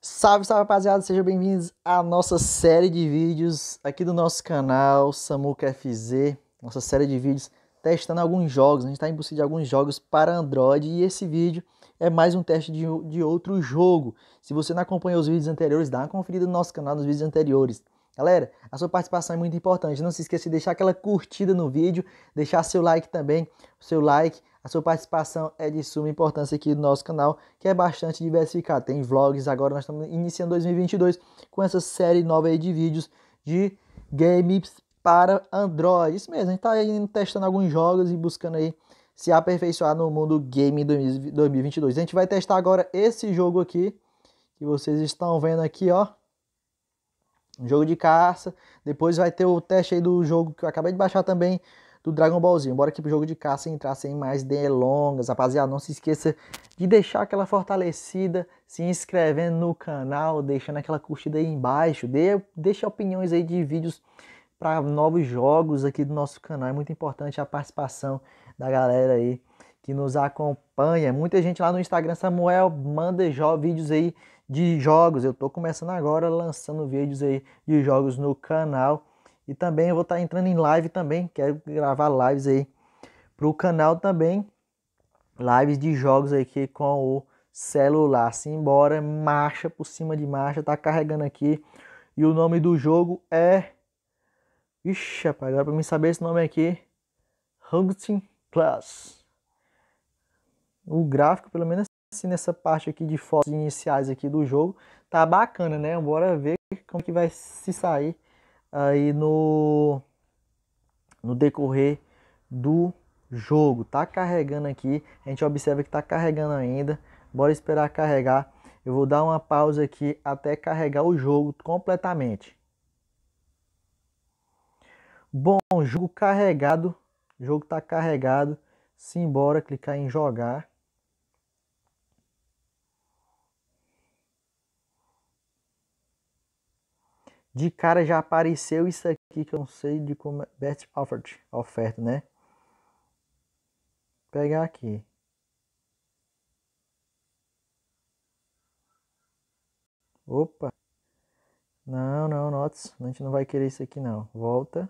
Salve, salve rapaziada, sejam bem-vindos à nossa série de vídeos aqui do nosso canal Samuca FZ, nossa série de vídeos testando alguns jogos, a gente está em busca de alguns jogos para Android e esse vídeo é mais um teste de, de outro jogo. Se você não acompanhou os vídeos anteriores, dá uma conferida no nosso canal nos vídeos anteriores. Galera, a sua participação é muito importante. Não se esqueça de deixar aquela curtida no vídeo, deixar seu like também. seu like a sua participação é de suma importância aqui no nosso canal, que é bastante diversificado. Tem vlogs, agora nós estamos iniciando 2022 com essa série nova de vídeos de games para Android. Isso mesmo, a gente está testando alguns jogos e buscando aí se aperfeiçoar no mundo game 2022. A gente vai testar agora esse jogo aqui, que vocês estão vendo aqui, ó. Um jogo de caça. Depois vai ter o teste aí do jogo que eu acabei de baixar também, do Dragon Ballzinho. Bora que o jogo de caça entrar sem mais delongas, rapaziada. Não se esqueça de deixar aquela fortalecida, se inscrevendo no canal, deixando aquela curtida aí embaixo. De, deixa opiniões aí de vídeos para novos jogos aqui do nosso canal. É muito importante a participação da galera aí que nos acompanha. Muita gente lá no Instagram, Samuel, manda vídeos aí de jogos. Eu tô começando agora lançando vídeos aí de jogos no canal. E também eu vou estar tá entrando em live também. Quero gravar lives aí pro canal também. Lives de jogos aqui com o celular. Simbora, marcha por cima de marcha. Tá carregando aqui. E o nome do jogo é. Ixi, rapaz, agora pra mim saber esse nome aqui. Hunting Class. O gráfico, pelo menos assim, nessa parte aqui de fotos iniciais aqui do jogo, tá bacana, né? Bora ver como que vai se sair aí no, no decorrer do jogo. Tá carregando aqui, a gente observa que tá carregando ainda. Bora esperar carregar. Eu vou dar uma pausa aqui até carregar o jogo completamente. Bom, jogo carregado. O jogo tá carregado. Simbora clicar em jogar. De cara já apareceu isso aqui que eu não sei de como. É. Best Offered, oferta, né? Vou pegar aqui. Opa! Não, não, notes. A gente não vai querer isso aqui não. Volta.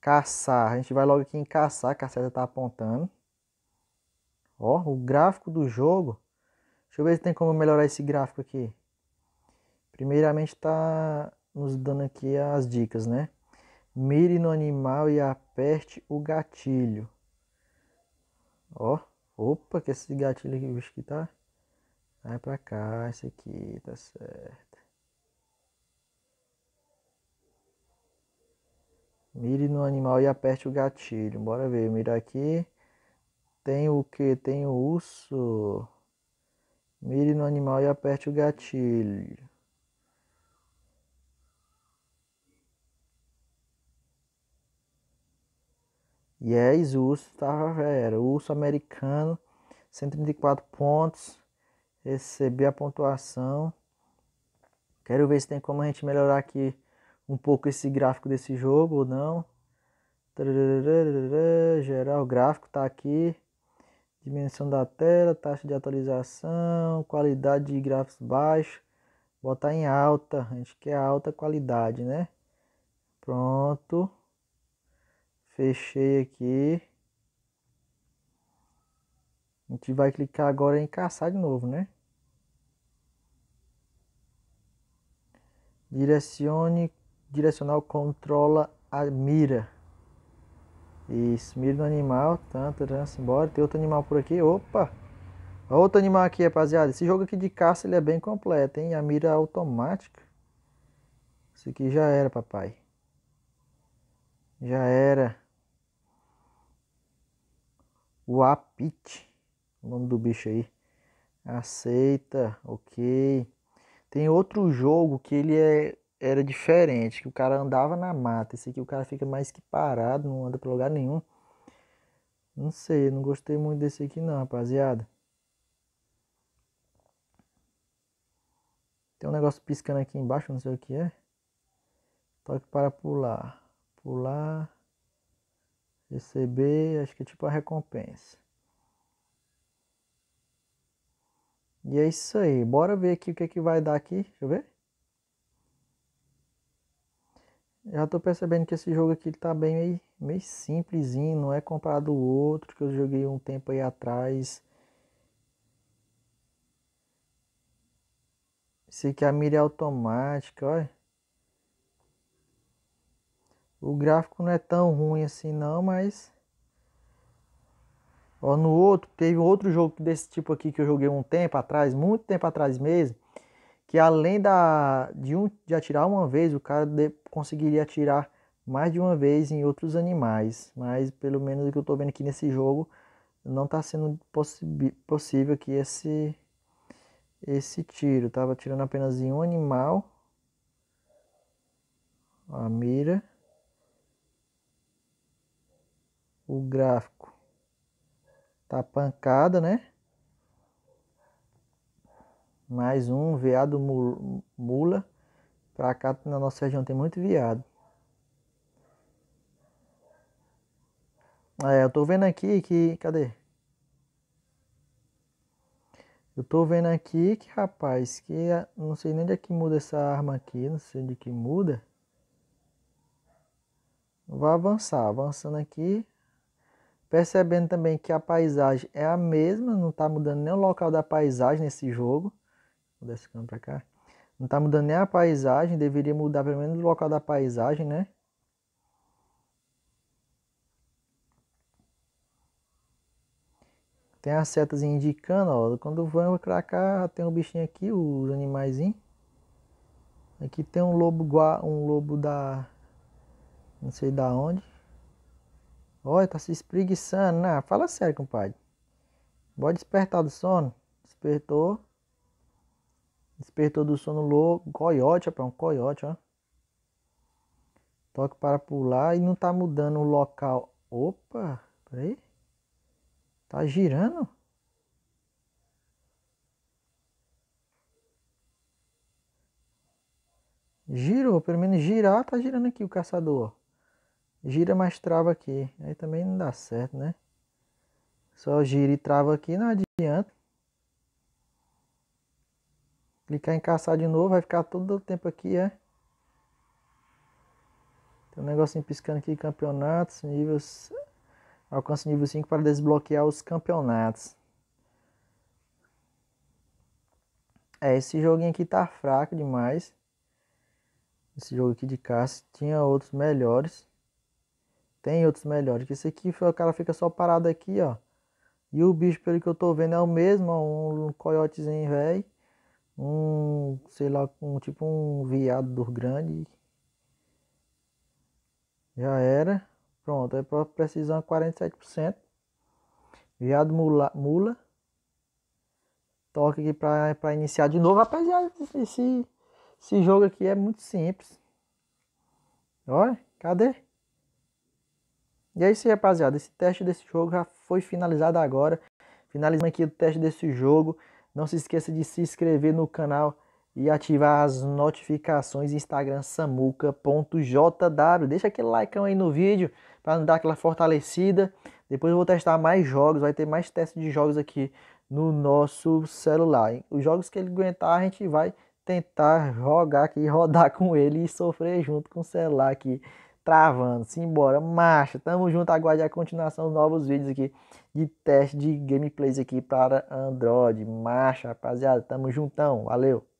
Caçar. A gente vai logo aqui em caçar. A caçada tá apontando. Ó, o gráfico do jogo. Deixa eu ver se tem como melhorar esse gráfico aqui. Primeiramente está nos dando aqui as dicas, né? Mire no animal e aperte o gatilho. Ó, opa, que esse gatilho aqui, bicho que tá. Vai pra cá, esse aqui, tá certo. Mire no animal e aperte o gatilho. Bora ver, mirar aqui. Tem o que? Tem o urso. Mire no animal e aperte o gatilho. Yes, o urso estava era O urso americano, 134 pontos. Recebi a pontuação. Quero ver se tem como a gente melhorar aqui um pouco esse gráfico desse jogo ou não. Geral gráfico tá aqui. Dimensão da tela, taxa de atualização, qualidade de gráficos baixo. Botar em alta, a gente quer alta qualidade, né? Pronto. Fechei aqui. A gente vai clicar agora em caçar de novo, né? Direcione, direcional controla a mira. Isso, mira no animal, tanto, tanto, embora. Tem outro animal por aqui, opa! Outro animal aqui, rapaziada. Esse jogo aqui de caça, ele é bem completo, hein? A mira automática. Isso aqui já era, papai. Já era. O apite, o nome do bicho aí. Aceita, ok. Tem outro jogo que ele é, era diferente, que o cara andava na mata. Esse aqui o cara fica mais que parado, não anda para lugar nenhum. Não sei, não gostei muito desse aqui não, rapaziada. Tem um negócio piscando aqui embaixo, não sei o que é. Toque para pular. Pular. Receber, acho que é tipo a recompensa. E é isso aí. Bora ver aqui o que, é que vai dar aqui. Deixa eu ver. Já tô percebendo que esse jogo aqui tá bem meio, meio simplesinho. Não é comparado ao outro que eu joguei um tempo aí atrás. sei que é a mira é automática, olha. O gráfico não é tão ruim assim não, mas... Ó, no outro, teve outro jogo desse tipo aqui que eu joguei um tempo atrás, muito tempo atrás mesmo, que além da, de, um, de atirar uma vez, o cara de, conseguiria atirar mais de uma vez em outros animais. Mas pelo menos o que eu estou vendo aqui nesse jogo, não está sendo possível que esse, esse tiro. Estava atirando apenas em um animal. A mira. o gráfico tá pancada, né? Mais um veado mula. Pra cá na nossa região tem muito veado. É, eu tô vendo aqui que. Cadê? Eu tô vendo aqui que, rapaz, que não sei nem de que muda essa arma aqui, não sei de que muda. Vou avançar, avançando aqui, Percebendo também que a paisagem é a mesma, não está mudando nem o local da paisagem nesse jogo. Vou descer para cá. Não está mudando nem a paisagem, deveria mudar pelo menos o local da paisagem, né? Tem as setas indicando, ó. Quando vão para cá, tem um bichinho aqui, os animais. Aqui tem um lobo, um lobo da... Não sei da onde. Olha, tá se espreguiçando. Não, né? fala sério, compadre. Bora despertar do sono. Despertou. Despertou do sono louco. Coiote, rapaz, um coiote, ó. Toque para pular e não tá mudando o local. Opa, peraí. Tá girando? Girou, pelo menos girar, tá girando aqui o caçador, ó gira mais trava aqui. Aí também não dá certo, né? Só gira e trava aqui, não adianta. Clicar em caçar de novo, vai ficar todo o tempo aqui, é? Tem um negocinho piscando aqui, campeonatos, níveis... Alcance nível 5 para desbloquear os campeonatos. É, esse joguinho aqui tá fraco demais. Esse jogo aqui de caça tinha outros melhores. Tem outros melhores. Que esse aqui o cara fica só parado aqui, ó. E o bicho, pelo que eu tô vendo, é o mesmo, ó, um coiotezinho velho. Um, sei lá, um tipo um viado do grande. Já era. Pronto, é para precisão 47%. Viado mula, mula. Toque aqui para iniciar de novo. Rapaziada, esse, esse jogo aqui é muito simples. Olha, cadê? E é isso aí, rapaziada. Esse teste desse jogo já foi finalizado agora. Finalizamos aqui o teste desse jogo. Não se esqueça de se inscrever no canal e ativar as notificações Instagram samuca.jw. Deixa aquele like aí no vídeo para dar aquela fortalecida. Depois eu vou testar mais jogos, vai ter mais testes de jogos aqui no nosso celular. Os jogos que ele aguentar, a gente vai tentar jogar aqui, rodar com ele e sofrer junto com o celular aqui travando, simbora, marcha, tamo junto, aguarde a continuação, dos novos vídeos aqui de teste de gameplays aqui para Android, marcha, rapaziada, tamo juntão, valeu!